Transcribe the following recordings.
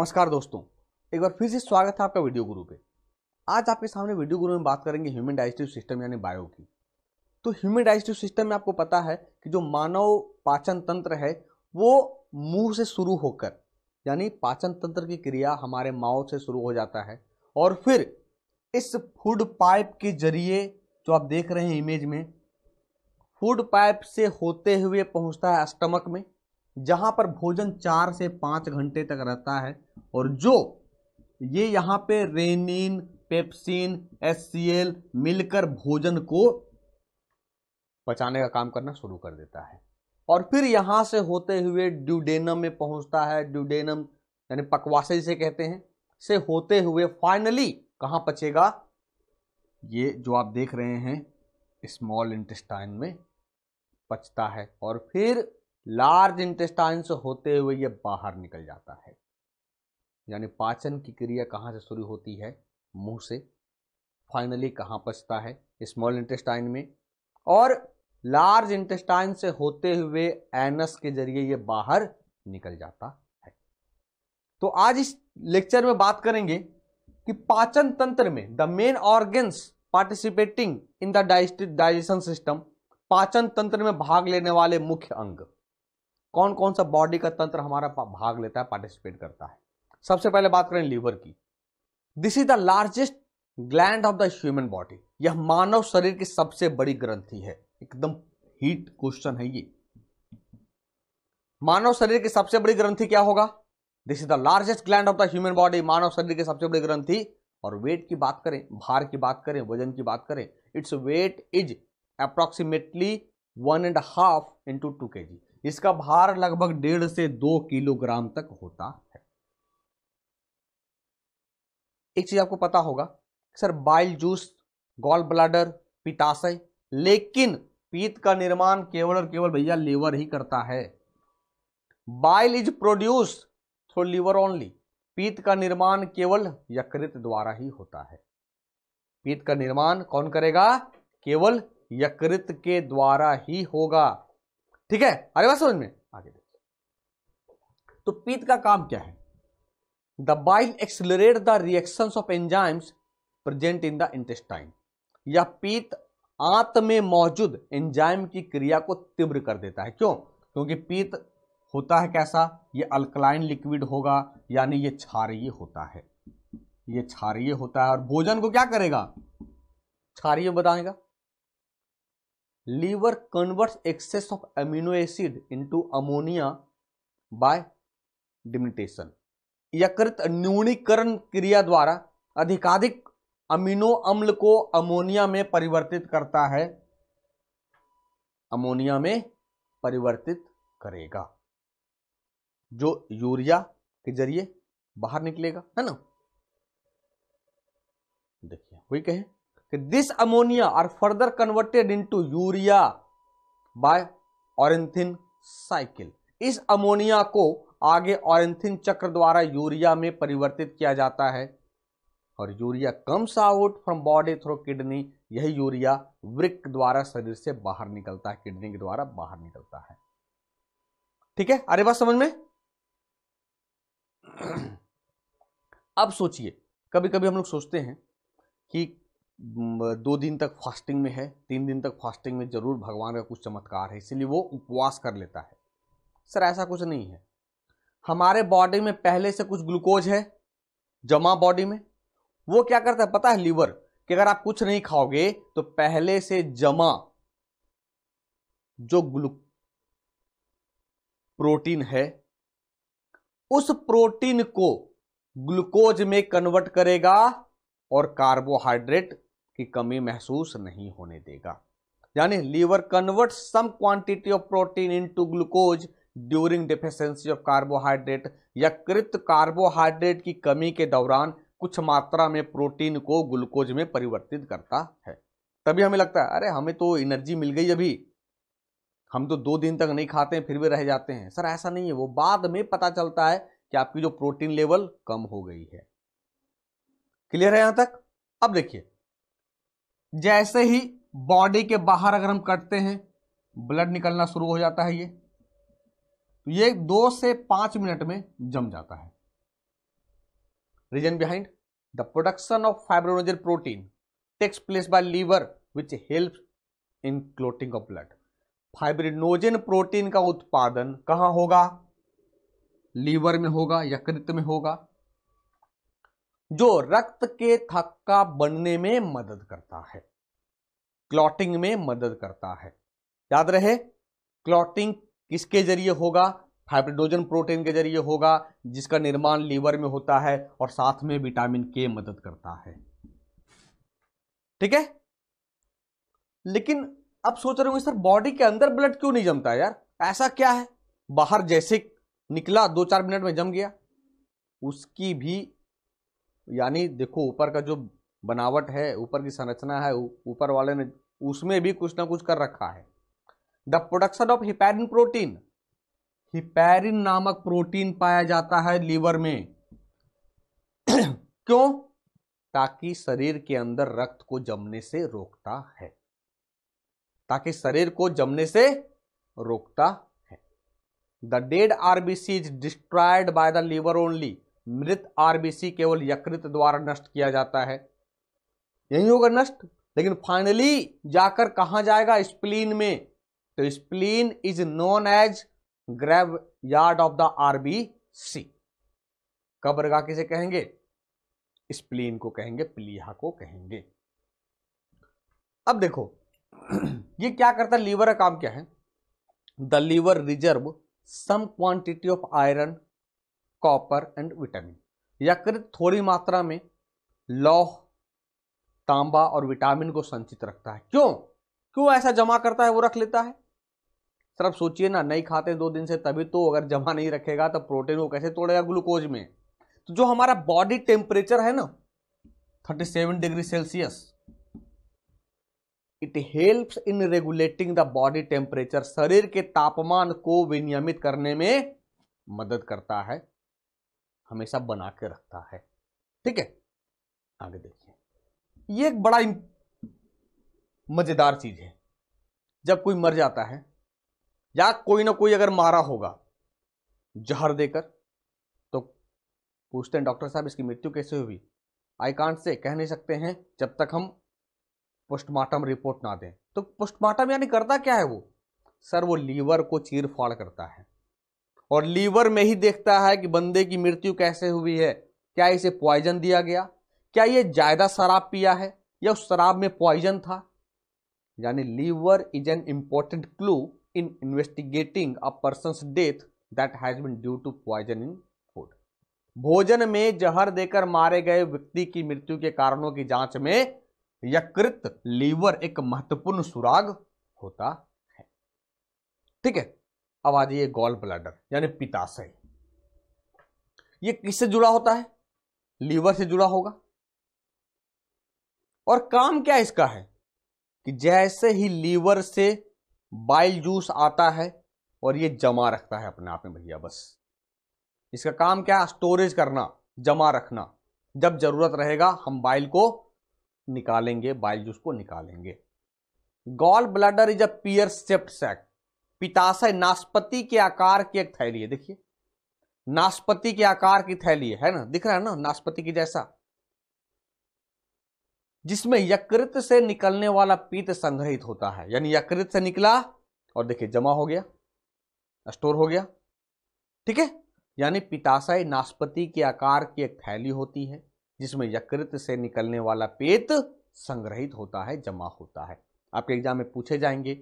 नमस्कार दोस्तों एक बार फिर से स्वागत है आपका वीडियो गुरु पे आज आपके सामने वीडियो गुरु में बात करेंगे ह्यूमन डाइजेस्टिव सिस्टम यानी बायो की तो ह्यूमन डाइजेस्टिव सिस्टम में आपको पता है कि जो मानव पाचन तंत्र है वो मुंह से शुरू होकर यानी पाचन तंत्र की क्रिया हमारे माओ से शुरू हो जाता है और फिर इस फूड पाइप के जरिए जो आप देख रहे हैं इमेज में फूड पाइप से होते हुए पहुंचता है स्टमक में जहाँ पर भोजन चार से पाँच घंटे तक रहता है और जो ये यहाँ पे रेनिन पेप्सिन एस मिलकर भोजन को पचाने का काम करना शुरू कर देता है और फिर यहाँ से होते हुए ड्यूडेनम में पहुँचता है ड्यूडेनम यानी पकवासे जिसे कहते हैं से होते हुए फाइनली कहाँ पचेगा ये जो आप देख रहे हैं स्मॉल इंटेस्टाइन में पचता है और फिर लार्ज इंटेस्टाइन से होते हुए ये बाहर निकल जाता है यानी पाचन की क्रिया कहाँ से शुरू होती है मुंह से फाइनली कहाँ पचता है स्मॉल इंटेस्टाइन में और लार्ज इंटेस्टाइन से होते हुए एनस के जरिए ये बाहर निकल जाता है तो आज इस लेक्चर में बात करेंगे कि पाचन तंत्र में the main organs participating in the digestion system पाचन तंत्र में भाग लेने वाले मुख्य अंग कौन कौन सा बॉडी का तंत्र हमारा भाग लेता है पार्टिसिपेट करता है सबसे पहले बात करें लीवर की this is the largest gland of the human body यह मानव शरीर की सबसे बड़ी ग्रंथि है एकदम हीट क्वेश्चन है ये मानव शरीर की सबसे बड़ी ग्रंथि क्या होगा this is the largest gland of the human body मानव शरीर की सबसे बड़ी ग्रंथि और वेट की बात करें भार की बात करें वजन की बात करें its weight is approximately one and half into two K G इसका भार लगभग डेढ़ से दो किलोग्राम तक होता है एक चीज आपको पता होगा sir bile juice gall bladder पिताशय लेकिन पीत का निर्माण केवल और केवल भैया लीवर ही करता है bile is produce through liver only पीत का निर्माण केवल यकृत द्वारा ही होता है पीत का निर्माण कौन करेगा केवल यकृत के द्वारा ही होगा ठीक है अरे बात समझ में आगे देखिए तो पीत का काम क्या है the bile accelerate the reaction of enzymes present in the intestine या पीत आंत में मौजूद एंजाइम की क्रिया को तीव्र कर देता है क्यों क्योंकि पीत होता है कैसा ये अल्कलाइन लिक्विड होगा यानी ये क्षारिय होता है ये क्षारिय होता है और भोजन को क्या करेगा क्षारिय बताएगा liver converts excess of amino acid into ammonia by deamination यकृत न्यूनीकरण क्रिया द्वारा अधिकाधिक अमीनो अम्ल को अमोनिया में परिवर्तित करता है अमोनिया में परिवर्तित करेगा जो यूरिया के जरिए बाहर निकलेगा है ना देखिए वही कहें this ammonia are further converted into urea by ornithine cycle इस अमोनिया को आगे ऑरेंथिन चक्र द्वारा यूरिया में परिवर्तित किया जाता है और urea comes out from body through kidney यही यूरिया वृक्क द्वारा शरीर से बाहर निकलता है किडनी के द्वारा बाहर निकलता है ठीक है अरे बात समझ में अब सोचिए कभी कभी हम लोग सोचते हैं कि दो दिन तक फास्टिंग में है तीन दिन तक फास्टिंग में ज़रूर भगवान का कुछ चमत्कार है इसलिए वो उपवास कर लेता है सर ऐसा कुछ नहीं है हमारे बॉडी में पहले से कुछ ग्लूकोज है जमा बॉडी में वो क्या करता है पता है लीवर कि अगर आप कुछ नहीं खाओगे तो पहले से जमा जो ग्लू प्रोटीन है उस प्रोटीन को ग्लूकोज में कन्वर्ट करेगा और कार्बोहाइड्रेट की कमी महसूस नहीं होने देगा यानी liver convert some quantity of protein into glucose during deficiency of carbohydrate या कृत कार्बोहाइड्रेट की कमी के दौरान कुछ मात्रा में प्रोटीन को ग्लूकोज में परिवर्तित करता है तभी हमें लगता है अरे हमें तो एनर्जी मिल गई अभी हम तो दो दिन तक नहीं खाते हैं फिर भी रह जाते हैं सर ऐसा नहीं है वो बाद में पता चलता है कि आपकी जो प्रोटीन लेवल कम हो गई है क्लियर है यहां तक अब देखिए जैसे ही बॉडी के बाहर अगर हम कटते हैं ब्लड निकलना शुरू हो जाता है ये तो ये दो से पांच मिनट में जम जाता है reason behind the production of fibrinogen protein takes place by liver which help in clotting of blood fibrinogen protein का उत्पादन कहां होगा लीवर में होगा यकृत में होगा जो रक्त के थक्का बनने में मदद करता है क्लॉटिंग में मदद करता है याद रहे क्लॉटिंग किसके जरिए होगा हाइड्रोजन प्रोटीन के जरिए होगा जिसका निर्माण लीवर में होता है और साथ में विटामिन के मदद करता है ठीक है लेकिन अब सोच रहे होंगे सर बॉडी के अंदर ब्लड क्यों नहीं जमता यार ऐसा क्या है बाहर जैसे निकला दो चार मिनट में जम गया उसकी भी यानी देखो ऊपर का जो बनावट है ऊपर की संरचना है ऊपर वाले ने उसमें भी कुछ ना कुछ कर रखा है the production of heparin protein heparin नामक प्रोटीन पाया जाता है लीवर में क्यों ताकि शरीर के अंदर रक्त को जमने से रोकता है ताकि शरीर को जमने से रोकता है the dead RBC is destroyed by the liver only मृत आरबीसी केवल यकृत द्वारा नष्ट किया जाता है यही होगा नष्ट लेकिन फाइनली जाकर कहा जाएगा स्प्लीन में तो spleen is known as graveyard of the RBC कब्रगा किसे कहेंगे स्प्लीन को कहेंगे प्लीहा को कहेंगे अब देखो ये क्या करता है लीवर का काम क्या है the liver reserve some quantity of iron copper and vitamin यकृत थोड़ी मात्रा में लौह तांबा और विटामिन को संचित रखता है क्यों क्यों ऐसा जमा करता है वो रख लेता है सर आप सोचिए ना नहीं खाते दो दिन से तभी तो अगर जमा नहीं रखेगा तो प्रोटीन को कैसे तोड़ेगा ग्लूकोज में तो जो हमारा बॉडी टेम्परेचर है ना 37 degree Celsius it helps in regulating the body temperature शरीर के तापमान को विनियमित करने में मदद करता है हमेशा बना के रखता है ठीक है आगे देखिए ये एक बड़ा मज़ेदार चीज़ है जब कोई मर जाता है या कोई ना कोई अगर मारा होगा जहर देकर तो पूछते हैं डॉक्टर साहब इसकी मृत्यु कैसे हुई आई कांट से कह नहीं सकते हैं जब तक हम पोस्टमार्टम रिपोर्ट ना दें तो पोस्टमार्टम यानी करता क्या है वो सर वो लीवर को चीर फाड़ करता है और लीवर में ही देखता है कि बंदे की मृत्यु कैसे हुई है क्या इसे प्वाइजन दिया गया क्या ये ज़्यादा शराब पिया है या उस शराब में पॉइजन था यानी liver is an important clue in investigating a person death that has been due to poison in food भोजन में जहर देकर मारे गए व्यक्ति की मृत्यु के कारणों की जांच में यकृत लीवर एक महत्वपूर्ण सुराग होता है ठीक है अब आ जाइए गॉल ब्लैडर यानी पिताशय ये किससे जुड़ा होता है लीवर से जुड़ा होगा और काम क्या इसका है कि जैसे ही लीवर से बाइल जूस आता है और ये जमा रखता है अपने आप में भैया बस इसका काम क्या है स्टोरेज करना जमा रखना जब जरूरत रहेगा हम बाइल को निकालेंगे बाइल जूस को निकालेंगे gall bladder is a pear shaped sac पिताशय नाशपति के आकार की एक थैली है देखिए नाशपति के आकार की थैली है ना दिख रहा है ना नाशपति की जैसा जिसमें यकृत से निकलने वाला पीत संग्रहित होता है यानी यकृत से निकला और देखिए जमा हो गया स्टोर हो गया ठीक है यानी पिताशय नाशपति के आकार की एक थैली होती है जिसमें यकृत से निकलने वाला पेत संग्रहित होता है जमा होता है आपके एग्जाम में पूछे जाएंगे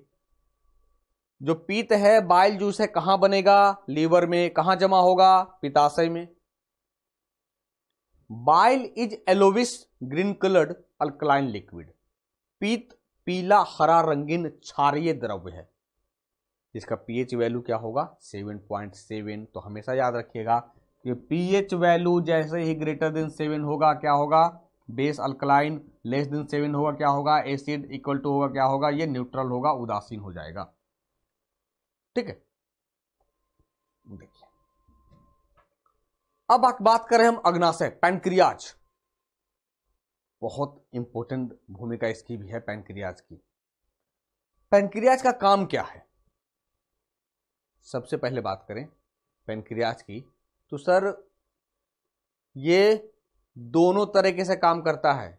जो पीत है बाइल जूस है कहां बनेगा लीवर में कहां जमा होगा पिताशय में bile is yellowish green coloured alkaline liquid पीत पीला हरा रंगीन क्षारिय द्रव्य है इसका पीएच वैल्यू क्या होगा 7.7 तो हमेशा याद रखिएगा कि पीएच वैल्यू जैसे ही ग्रेटर देन सेवन होगा क्या होगा base alkaline less than seven होगा क्या होगा एसिड इक्वल टू होगा क्या होगा ये न्यूट्रल होगा उदासीन हो जाएगा ठीक है देखिए अब बात करें हम अग्नाशय पैनक्रियाज बहुत इंपॉर्टेंट भूमिका इसकी भी है पैनक्रियाज की पैनक्रियाज का काम क्या है सबसे पहले बात करें पेनक्रियाज की तो सर ये दोनों तरीके से काम करता है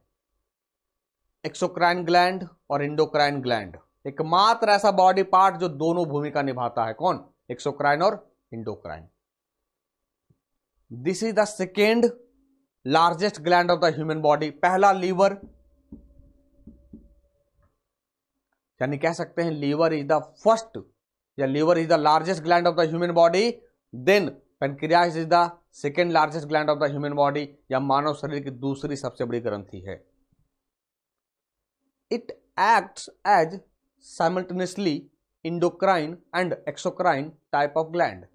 एक्सोक्राइन ग्लैंड और इंडोक्राइन ग्लैंड एकमात्र ऐसा बॉडी पार्ट जो दोनों भूमिका निभाता है कौन एक्सोक्राइन और endocrine this is the second largest gland of the human body पहला लीवर यानी कह सकते हैं लीवर इज द फर्स्ट या liver is the largest gland of the human body then pancreas is the second largest gland of the human body या मानव शरीर की दूसरी सबसे बड़ी ग्रंथि है it acts as simultaneously endocrine and exocrine type of gland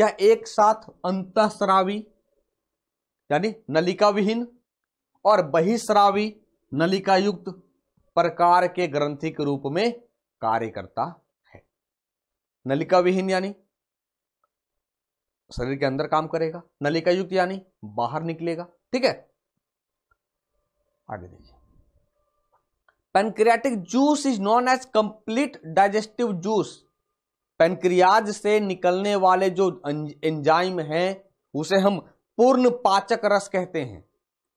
यह एक साथ अंतस्रावी यानी नलिका विहीन और बहिस्रावी नलिका युक्त प्रकार के ग्रंथि के रूप में कार्य करता है नलिका विहीन यानी शरीर के अंदर काम करेगा नलिका युक्त यानी बाहर निकलेगा ठीक है आगे देखिए pancreatic juice is known as complete digestive juice pancreas से निकलने वाले जो एंजाइम हैं उसे हम पूर्ण पाचक रस कहते हैं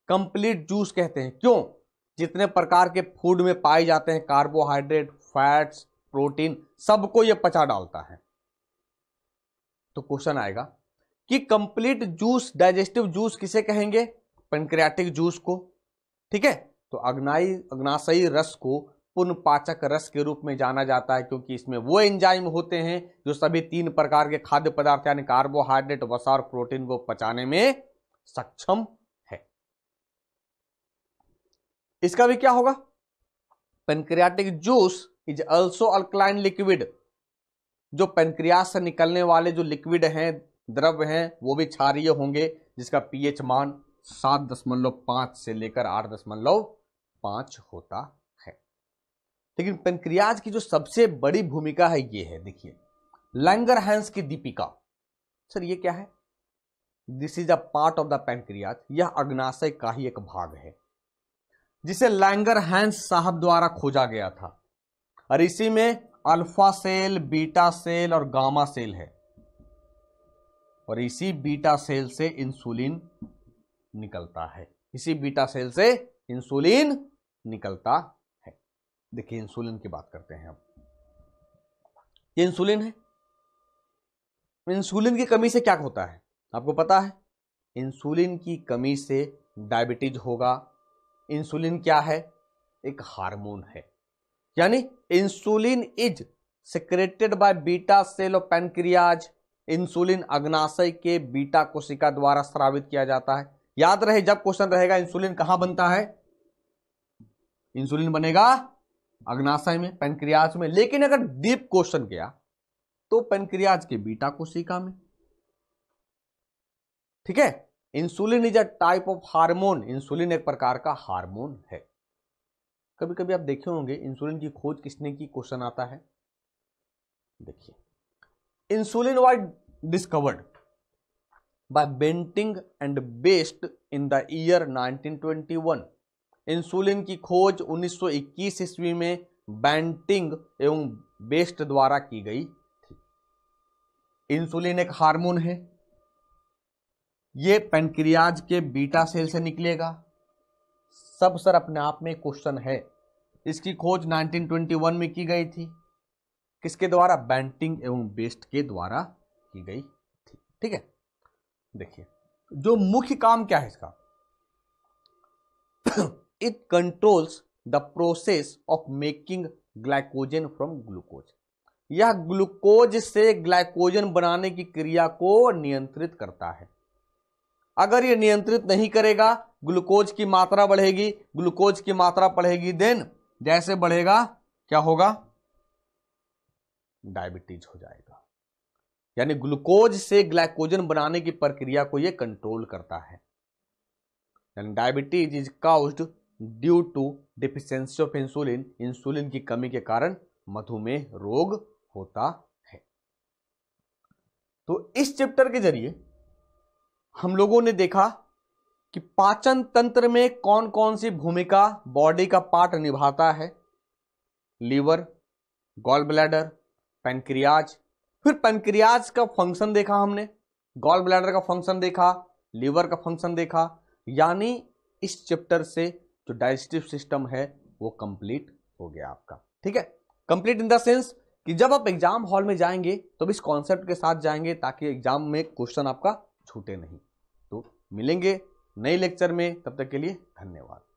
कंप्लीट जूस कहते हैं क्यों जितने प्रकार के फूड में पाए जाते हैं कार्बोहाइड्रेट फैट्स प्रोटीन सबको ये पचा डालता है तो क्वेश्चन आएगा कि कंप्लीट जूस डाइजेस्टिव जूस किसे कहेंगे पेनक्रियाटिक जूस को ठीक है तो अग्नाई अग्नाशयी रस को पाचक रस के रूप में जाना जाता है क्योंकि इसमें वो एंजाइम होते हैं जो सभी तीन प्रकार के खाद्य पदार्थ यानी कार्बोहाइड्रेट वसा और प्रोटीन को पचाने में सक्षम है इसका भी क्या होगा pancreatic juice is also alkaline liquid जो पेनक्रिया से निकलने वाले जो लिक्विड हैं द्रव हैं वो भी क्षारिय होंगे जिसका पीएच मान सात दशमलव पांच से लेकर आठ दशमलव पांच होता है लेकिन पेनक्रियाज की जो सबसे बड़ी भूमिका है ये है देखिए लैंगर हैंस की दीपिका सर ये क्या है this is a part of the pancreas यह अग्नाशय का ही एक भाग है जिसे लैंगर हैंस साहब द्वारा खोजा गया था और इसी में अल्फा सेल बीटा सेल और गामा सेल है और इसी बीटा सेल से इंसुलिन निकलता है इसी बीटा सेल से इंसुलिन निकलता है देखिए इंसुलिन की बात करते हैं अब ये इंसुलिन है इंसुलिन की कमी से क्या होता है आपको पता है इंसुलिन की कमी से डायबिटीज होगा इंसुलिन क्या है एक हार्मोन है यानी insulin is secreted by beta cell of pancreas insulin अग्नाशय के बीटा कोशिका द्वारा स्रावित किया जाता है याद रहे जब क्वेश्चन रहेगा इंसुलिन कहां बनता है इंसुलिन बनेगा अग्नाशय में पेनक्रियाज में लेकिन अगर डीप क्वेश्चन गया तो पेनक्रियाज के बीटा कोशिका में ठीक है insulin is a type of hormone insulin एक प्रकार का हार्मोन है कभी कभी आप देखे होंगे इंसुलिन की खोज किसने की क्वेश्चन आता है देखिए insulin was discovered by Banting and Best in the year 1921 insulin की खोज 1921 ईस्वी में बैंटिंग एवं बेस्ट द्वारा की गई थी इंसुलिन एक हार्मोन है यह पेनक्रियाज के बीटा सेल से निकलेगा सब सर अपने आप में क्वेश्चन है इसकी खोज 1921 में की गई थी किसके द्वारा बैंटिंग एवं बेस्ट के द्वारा की गई थी ठीक है देखिए जो मुख्य काम क्या है इसका it controls the process of making glycogen from glucose यह ग्लूकोज से ग्लाइकोजन बनाने की क्रिया को नियंत्रित करता है अगर यह नियंत्रित नहीं करेगा ग्लूकोज की मात्रा बढ़ेगी ग्लूकोज की मात्रा बढ़ेगी देन जैसे बढ़ेगा क्या होगा डायबिटीज हो जाएगा यानी ग्लूकोज से ग्लाइकोजन बनाने की प्रक्रिया को यह कंट्रोल करता है diabetes is caused due to deficiency of insulin insulin की कमी के कारण मधुमेह रोग होता है तो इस चैप्टर के जरिए हम लोगों ने देखा कि पाचन तंत्र में कौन कौन सी भूमिका बॉडी का पार्ट निभाता है लीवर गॉल ब्लैडर पेनक्रियाज फिर पेनक्रियाज का फंक्शन देखा हमने गॉल ब्लैडर का फंक्शन देखा लीवर का फंक्शन देखा यानी इस चैप्टर से जो डाइजेस्टिव सिस्टम है वो कंप्लीट हो गया आपका ठीक है कंप्लीट इन द सेंस कि जब आप एग्जाम हॉल में जाएंगे तो इस कॉन्सेप्ट के साथ जाएंगे ताकि एग्जाम में क्वेश्चन आपका छूटे नहीं तो मिलेंगे नए लेक्चर में तब तक के लिए धन्यवाद